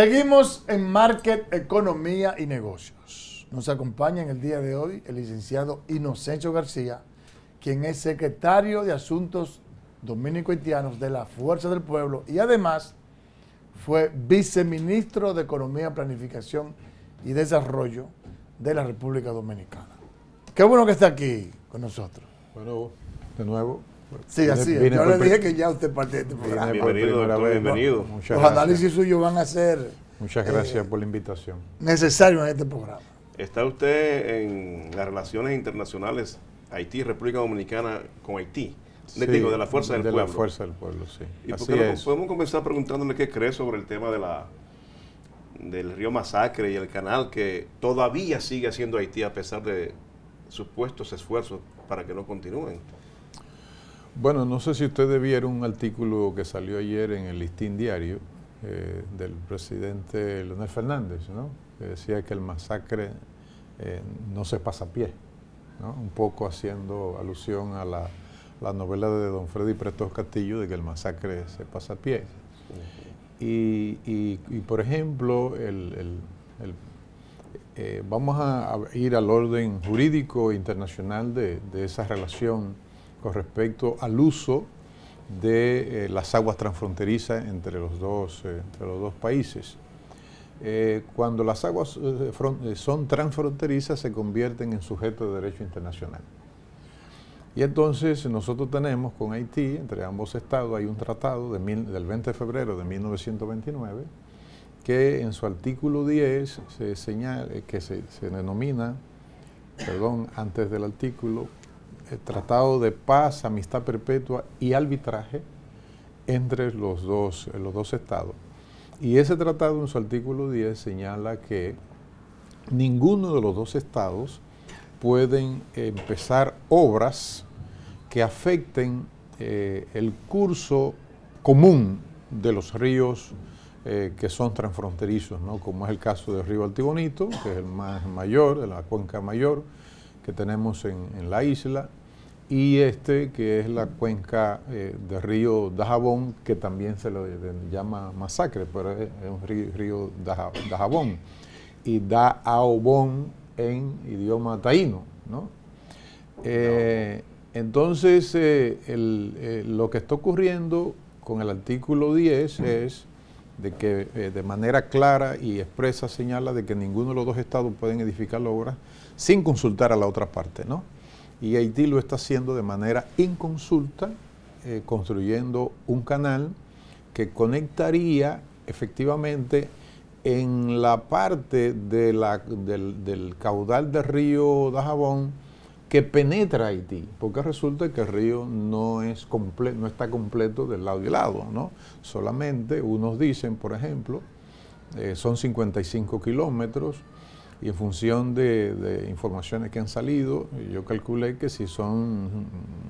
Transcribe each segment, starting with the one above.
Seguimos en Market, Economía y Negocios. Nos acompaña en el día de hoy el licenciado Inocencio García, quien es secretario de Asuntos Dominico-Haitianos de la Fuerza del Pueblo y además fue viceministro de Economía, Planificación y Desarrollo de la República Dominicana. Qué bueno que está aquí con nosotros. Bueno, de nuevo. Sí, así es. Yo le dije que ya usted parte de este programa. Bienvenido, doctor, bienvenido. Los análisis suyos van a ser... Muchas gracias eh, por la invitación. Necesario en este programa. ¿Está usted en las relaciones internacionales Haití, República Dominicana con Haití? le digo, de la fuerza del pueblo. De la fuerza del pueblo, sí. ¿Y Así Podemos comenzar preguntándole qué cree sobre el tema de la del río Masacre y el canal que todavía sigue haciendo Haití a pesar de supuestos esfuerzos para que no continúen. Bueno, no sé si ustedes vieron un artículo que salió ayer en el listín diario eh, del presidente Leonel Fernández, que decía que el masacre eh, no se pasa a pie, un poco haciendo alusión a la, novela de don Freddy Prestos Castillo de que el masacre se pasa a pie. Y, por ejemplo, eh, vamos a ir al orden jurídico internacional de esa relación con respecto al uso de eh, las aguas transfronterizas entre los dos, eh, entre los dos países. Eh, cuando las aguas son transfronterizas se convierten en sujeto de derecho internacional. Y entonces nosotros tenemos con Haití, entre ambos estados, hay un tratado del 20 de febrero de 1929 que en su artículo 10 se señala, que se, se denomina, perdón, antes del artículo eh, tratado de paz, amistad perpetua y arbitraje entre los dos, eh, los dos estados. Y ese tratado en su artículo 10 señala que ninguno de los dos estados pueden empezar obras que afecten eh, el curso común de los ríos que son transfronterizos, ¿no? como es el caso del río Altibonito, que es el más mayor, de la cuenca mayor que tenemos en, en la isla, y este que es la cuenca eh, del río Dajabón, que también se lo llama masacre, pero es, un río, Dajabón, y Daaobón en idioma taíno. ¿no? Eh, entonces, eh, lo que está ocurriendo con el artículo 10 es de que de manera clara y expresa señala de que ninguno de los dos estados pueden edificar la obra sin consultar a la otra parte, ¿no? y Haití lo está haciendo de manera inconsulta, eh, construyendo un canal que conectaría efectivamente en la parte del, caudal del río Dajabón que penetra Haití, porque resulta que el río no, es no está completo del lado y lado, ¿no? Solamente unos dicen, por ejemplo, eh, son 55 kilómetros, y en función de, informaciones que han salido, yo calculé que si son,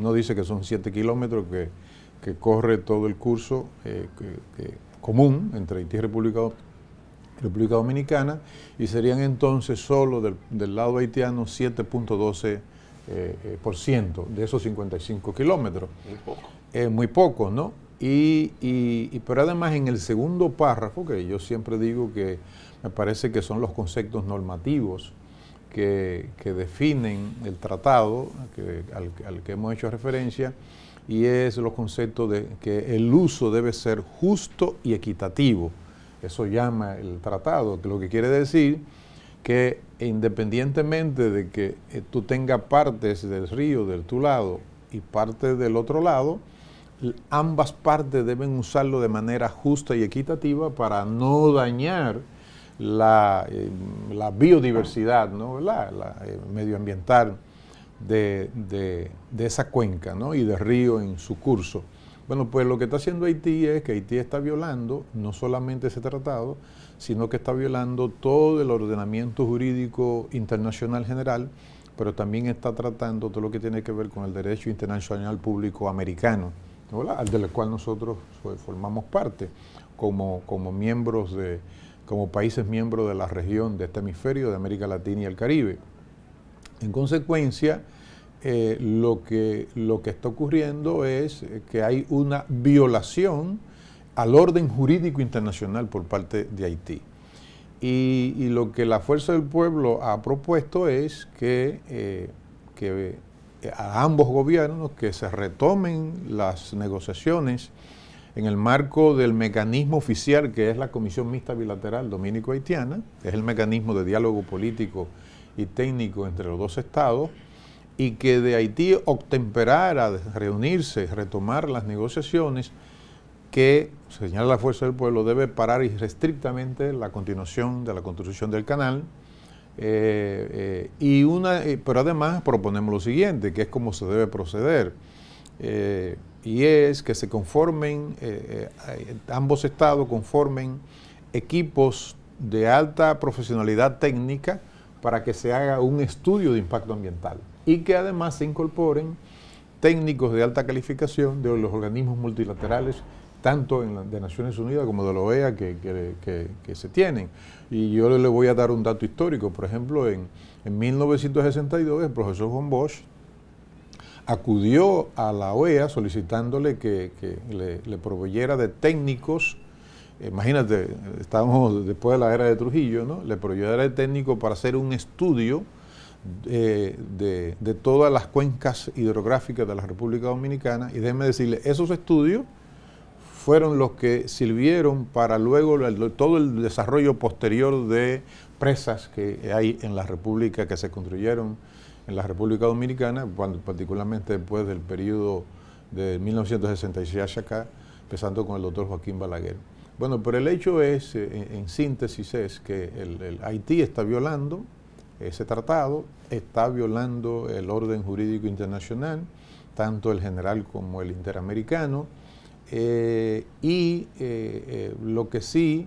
no dice que son 7 kilómetros que, corre todo el curso eh, común entre Haití y República, República, Dominicana, y serían entonces solo del, lado haitiano 7.12 eh, eh, por ciento de esos 55 kilómetros. Muy poco. muy poco, ¿no? Y, pero además en el segundo párrafo, que yo siempre digo que me parece que son los conceptos normativos que, definen el tratado al, que hemos hecho referencia, y es los conceptos de que el uso debe ser justo y equitativo. Eso llama el tratado, lo que quiere decir que independientemente de que eh, tú tengas partes del río de tu lado y partes del otro lado, ambas partes deben usarlo de manera justa y equitativa para no dañar la, eh, biodiversidad ¿no? la, eh, medioambiental de, esa cuenca y de río en su curso. Bueno, pues lo que está haciendo Haití es que Haití está violando no solamente ese tratado, sino que está violando todo el ordenamiento jurídico internacional general, pero también está tratando todo lo que tiene que ver con el derecho internacional público americano al de la cual nosotros pues, formamos parte como, como miembros de, como países miembros de la región de este hemisferio de América Latina y el Caribe. En consecuencia, eh, lo, que, lo que está ocurriendo es que hay una violación al orden jurídico internacional por parte de Haití. Y, lo que la Fuerza del Pueblo ha propuesto es que, eh, que a ambos gobiernos que se retomen las negociaciones en el marco del mecanismo oficial que es la Comisión Mixta Bilateral Dominico-Haitiana, es el mecanismo de diálogo político y técnico entre los dos estados, y que de Haití obtemperara reunirse, retomar las negociaciones que, señala la Fuerza del Pueblo, debe parar irrestrictamente la continuación de la construcción del canal, eh, eh, y una, eh, pero además proponemos lo siguiente, que es como se debe proceder, y es que se conformen, ambos estados conformen equipos de alta profesionalidad técnica para que se haga un estudio de impacto ambiental y que además se incorporen técnicos de alta calificación de los organismos multilaterales tanto de Naciones Unidas como de la OEA que, se tienen. Y yo le voy a dar un dato histórico. Por ejemplo, en, 1962 el profesor von Bosch acudió a la OEA solicitándole que, le, proveyera de técnicos, eh, imagínate, estábamos después de la era de Trujillo, ¿no? le proveyera de técnicos para hacer un estudio eh, de, de todas las cuencas hidrográficas de la República Dominicana. Y déjeme decirle, esos estudios fueron los que sirvieron para luego todo el desarrollo posterior de presas que hay en la República, que se construyeron en la República Dominicana, particularmente después del periodo de 1966 acá, empezando con el doctor Joaquín Balaguer. Bueno, pero el hecho es, eh, en, síntesis, es que el Haití está violando ese tratado, está violando el orden jurídico internacional, tanto el general como el interamericano, eh, y eh, eh, lo que sí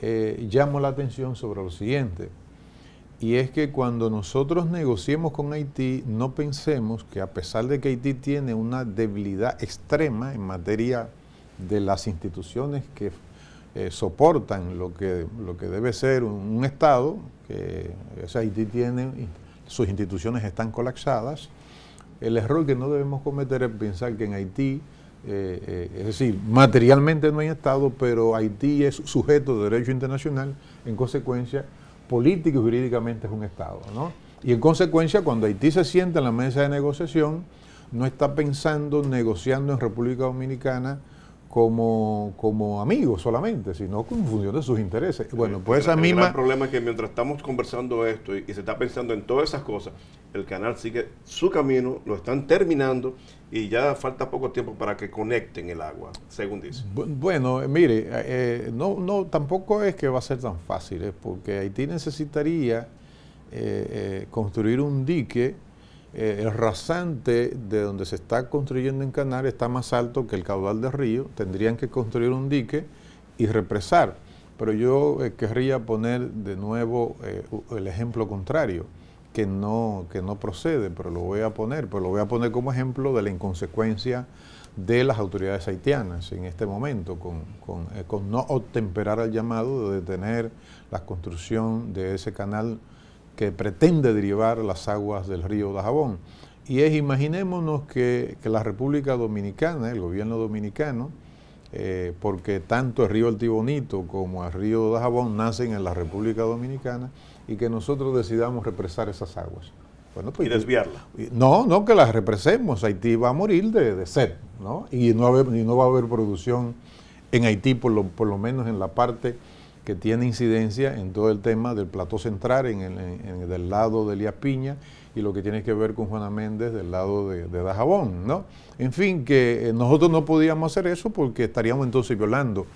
llamo la atención sobre lo siguiente, y es que cuando nosotros negociemos con Haití, no pensemos que a pesar de que Haití tiene una debilidad extrema en materia de las instituciones que soportan lo que, lo que debe ser un, Estado, que es Haití tiene, sus instituciones están colapsadas, el error que no debemos cometer es pensar que en Haití eh, eh, es decir, materialmente no hay Estado, pero Haití es sujeto de derecho internacional, en consecuencia, político y jurídicamente es un Estado. Y en consecuencia, cuando Haití se sienta en la mesa de negociación, no está pensando, negociando en República Dominicana como, como amigos solamente, sino con función de sus intereses. Bueno, pues esa el misma... el problema es que mientras estamos conversando esto y, se está pensando en todas esas cosas, el canal sigue su camino, lo están terminando y ya falta poco tiempo para que conecten el agua, según dice. Bueno, eh, mire, eh, eh, no, no, tampoco es que va a ser tan fácil, porque Haití necesitaría construir un dique eh, el rasante de donde se está construyendo en canal está más alto que el caudal del río, tendrían que construir un dique y represar. Pero yo eh, querría poner de nuevo eh, el ejemplo contrario, que no, que no procede, pero lo voy a poner, pero lo voy a poner como ejemplo de la inconsecuencia de las autoridades haitianas en este momento, con, con no obtemperar al llamado de detener la construcción de ese canal que pretende derivar las aguas del río Dajabón. Y es, imaginémonos que, la República Dominicana, el gobierno dominicano, eh, porque tanto el río Altibonito como el río Dajabón nacen en la República Dominicana y que nosotros decidamos represar esas aguas. Bueno, pues, y desviarla. No, no que las represemos. Haití va a morir de, de sed, ¿no? Y no, y no va a haber producción en Haití, por lo, por lo menos en la parte que tiene incidencia en todo el tema del plato central, en el, del lado de Elías Piña, y lo que tiene que ver con Juana Méndez del lado de, de Dajabón, ¿no? En fin, que eh, nosotros no podíamos hacer eso porque estaríamos entonces violando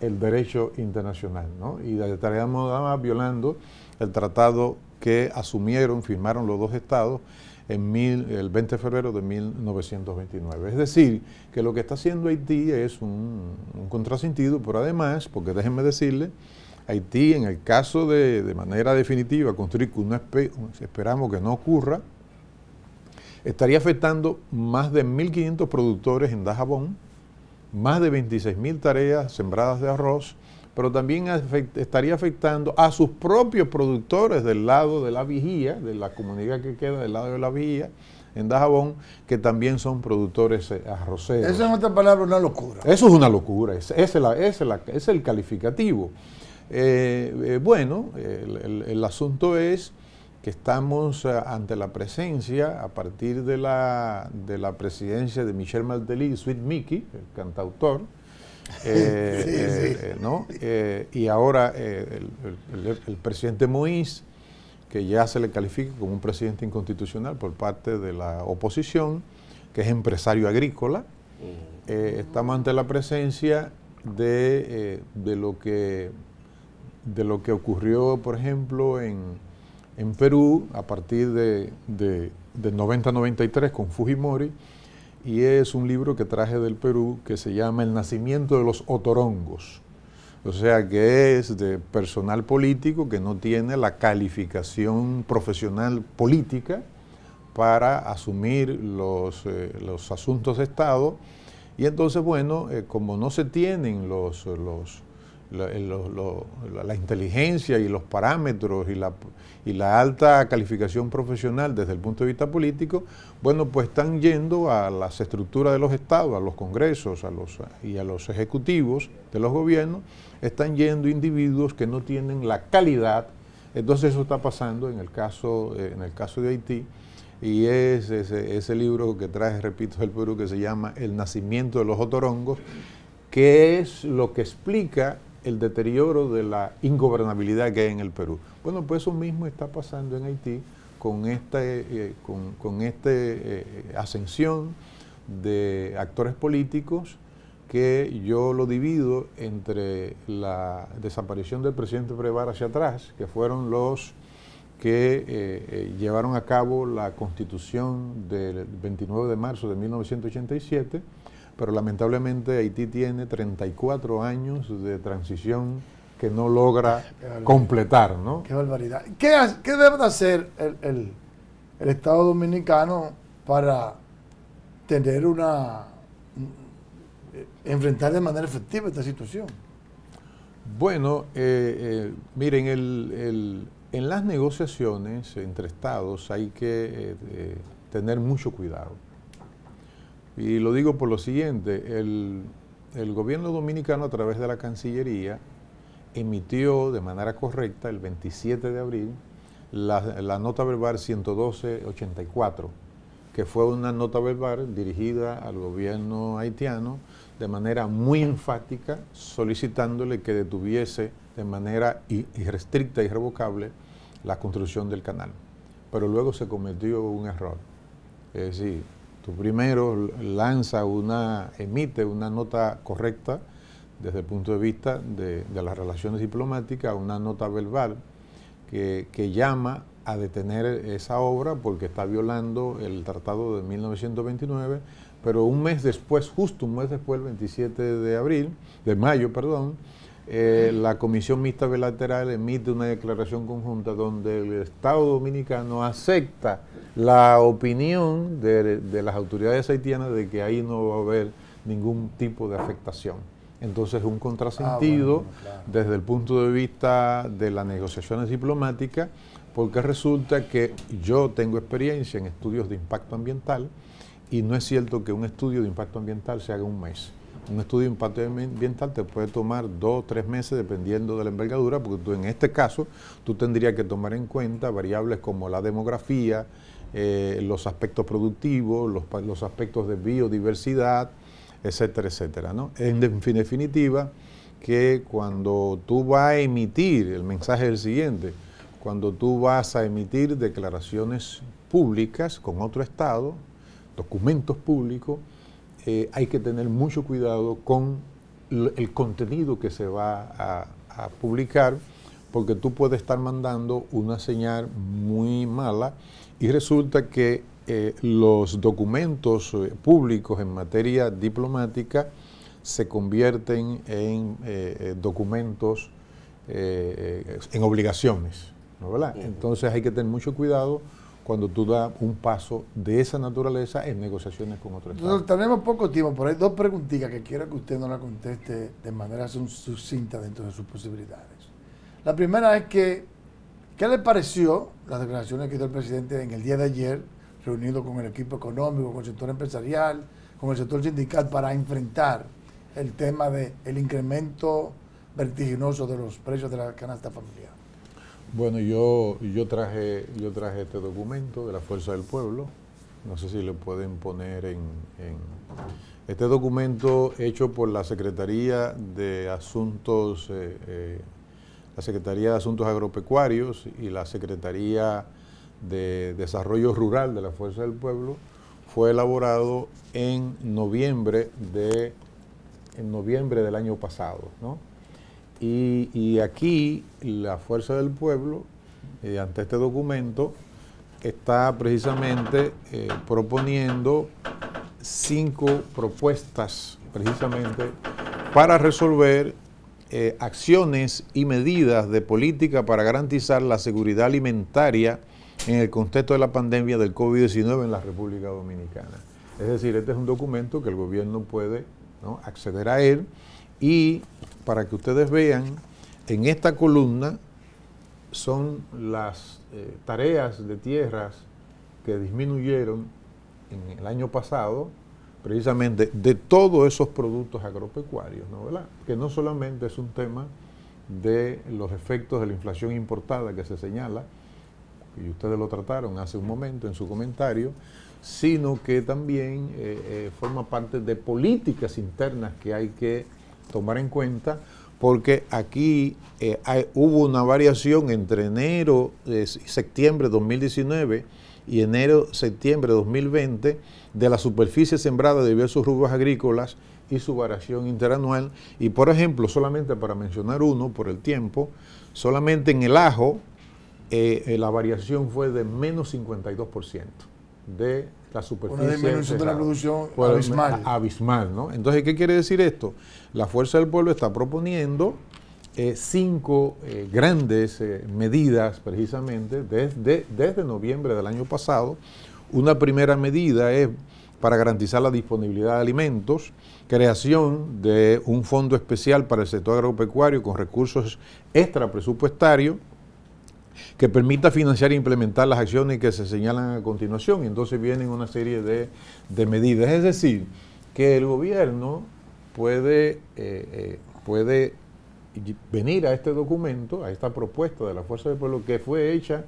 el derecho internacional, Y estaríamos además violando el tratado que asumieron, firmaron los dos estados el 20 de febrero de 1929. Es decir, que lo que está haciendo Haití es un, contrasentido, pero además, porque déjenme decirle, Haití en el caso de, manera definitiva construir que esperamos que no ocurra, estaría afectando más de 1.500 productores en Dajabón, más de 26.000 tareas sembradas de arroz, pero también estaría afectando a sus propios productores del lado de la vigía, de la comunidad que queda del lado de la vigía, en Dajabón, que también son productores eh, arroceros. Esa en palabra palabra una locura. Eso es una locura, ese es, el calificativo. Eh, eh, bueno, el, asunto es que estamos ante la presencia, a partir de la, de la presidencia de Michel Martelly Sweet Mickey, el cantautor, eh, eh, eh, y ahora el, presidente Moïse, que ya se le califica como un presidente inconstitucional por parte de la oposición, que es empresario agrícola, estamos ante la presencia de, lo que de lo que ocurrió, por ejemplo, en, Perú a partir de, de, de 90-93 con Fujimori, y es un libro que traje del Perú que se llama El nacimiento de los otorongos. O sea que es de personal político que no tiene la calificación profesional política para asumir los, eh, los asuntos de Estado. Y entonces, bueno, eh, como no se tienen los, los eh, la, inteligencia y los parámetros y la, y la alta calificación profesional desde el punto de vista político, bueno, pues están yendo a las estructuras de los estados, a los congresos a los, y a los ejecutivos de los gobiernos, están yendo individuos que no tienen la calidad. Entonces eso está pasando en el caso, eh, en el caso de Haití y es ese, ese, libro que trae, repito, del Perú que se llama El nacimiento de los otorongos, que es lo que explica el deterioro de la ingobernabilidad que hay en el Perú. Bueno, pues eso mismo está pasando en Haití con esta eh, eh, con, con este, eh, ascensión de actores políticos que yo lo divido entre la desaparición del presidente Prevar hacia atrás, que fueron los que llevaron a cabo la constitución del 29 de marzo de 1987, pero lamentablemente Haití tiene 34 años de transición que no logra ah, completar, ¿no? Qué barbaridad. ¿Qué, debe hacer el, el, Estado Dominicano para tener una eh, enfrentar de manera efectiva esta situación? Bueno, eh, eh, miren, el, en las negociaciones entre Estados hay que tener mucho cuidado y lo digo por lo siguiente, el, gobierno dominicano a través de la Cancillería emitió de manera correcta el 27 de abril la, nota verbal 112-84, que fue una nota verbal dirigida al gobierno haitiano de manera muy enfática, solicitándole que detuviese de manera irrestricta y irrevocable la construcción del canal. Pero luego se cometió un error. Es decir, Tú primero lanza una, emite una nota correcta desde el punto de vista de, las relaciones diplomáticas, una nota verbal que, que, llama a detener esa obra porque está violando el tratado de 1929, pero un mes después, justo un mes después, el 27 de abril, de mayo, perdón, eh, la Comisión Mixta Bilateral emite una declaración conjunta donde el Estado Dominicano acepta la opinión de, las autoridades haitianas de que ahí no va a haber ningún tipo de afectación. Entonces es un contrasentido ah, desde el punto de vista de las negociaciones diplomáticas, porque resulta que yo tengo experiencia en estudios de impacto ambiental y no es cierto que un estudio de impacto ambiental se haga un mes. Un estudio de impacto ambiental te puede tomar dos o tres meses dependiendo de la envergadura, porque tú, en este caso tú tendrías que tomar en cuenta variables como la demografía, eh, los aspectos productivos, los, aspectos de biodiversidad, etcétera, etcétera. En, en definitiva, que cuando tú vas a emitir, el mensaje es el siguiente, cuando tú vas a emitir declaraciones públicas con otro Estado, documentos públicos, eh, hay que tener mucho cuidado con el contenido que se va a, publicar, porque tú puedes estar mandando una señal muy mala y resulta que eh, los documentos eh, públicos en materia diplomática se convierten en documentos, en obligaciones. Entonces hay que tener mucho cuidado cuando tú das un paso de esa naturaleza en negociaciones con otro Estado. tenemos poco tiempo, pero hay dos preguntitas que quiero que usted nos la conteste de manera sucinta dentro de sus posibilidades. La primera es que, ¿qué le pareció las declaraciones que hizo el presidente en el día de ayer, reunido con el equipo económico, con el sector empresarial, con el sector sindical, para enfrentar el tema del incremento vertiginoso de los precios de la canasta familiar? Bueno, yo, yo, traje, yo traje este documento de la Fuerza del Pueblo. No sé si lo pueden poner en, este documento hecho por la Secretaría de Asuntos, eh, eh, la Secretaría de Asuntos Agropecuarios y la Secretaría de Desarrollo Rural de la Fuerza del Pueblo, fue elaborado en noviembre, de, en noviembre del año pasado. ¿no? Y, aquí la Fuerza del Pueblo, mediante eh, este documento, está precisamente eh, proponiendo cinco propuestas precisamente para resolver eh, acciones y medidas de política para garantizar la seguridad alimentaria en el contexto de la pandemia del COVID-19 en la República Dominicana. Es decir, este es un documento que el gobierno puede acceder a él y para que ustedes vean, en esta columna son las eh, tareas de tierras que disminuyeron en el año pasado, precisamente de todos esos productos agropecuarios, ¿no? ¿verdad? Que no solamente es un tema de los efectos de la inflación importada que se señala, y ustedes lo trataron hace un momento en su comentario, sino que también eh, eh, forma parte de políticas internas que hay que tomar en cuenta porque aquí eh, hubo una variación entre enero, septiembre de 2019 y enero, septiembre de 2020 de la superficie sembrada de diversos rubros agrícolas y su variación interanual. Y por ejemplo, solamente para mencionar uno por el tiempo, solamente en el ajo eh, eh, la variación fue de menos 52% de la superficie. Una disminución de la producción abismal. Abismal, ¿no? Entonces, ¿qué quiere decir esto? La Fuerza del Pueblo está proponiendo eh, cinco eh, grandes eh, medidas, precisamente, desde, desde noviembre del año pasado. Una primera medida es para garantizar la disponibilidad de alimentos, creación de un fondo especial para el sector agropecuario con recursos extra presupuestarios, que permita financiar e implementar las acciones que se señalan a continuación. Y entonces vienen una serie de, medidas. Es decir, que el gobierno puede, eh, eh, puede venir a este documento, a esta propuesta de la Fuerza del Pueblo que fue hecha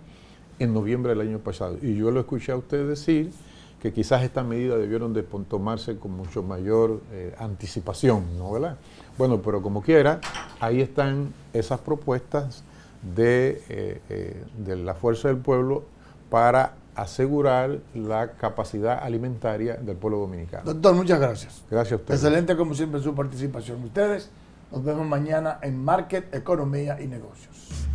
en noviembre del año pasado. Y yo lo escuché a usted decir que quizás estas medidas debieron de tomarse con mucho mayor eh, anticipación, ¿no verdad? Bueno, pero como quiera, ahí están esas propuestas eh, eh, de, la fuerza del pueblo para asegurar la capacidad alimentaria del pueblo dominicano. Doctor, muchas gracias. Gracias a usted. Excelente como siempre su participación. Ustedes, nos vemos mañana en Market, Economía y Negocios.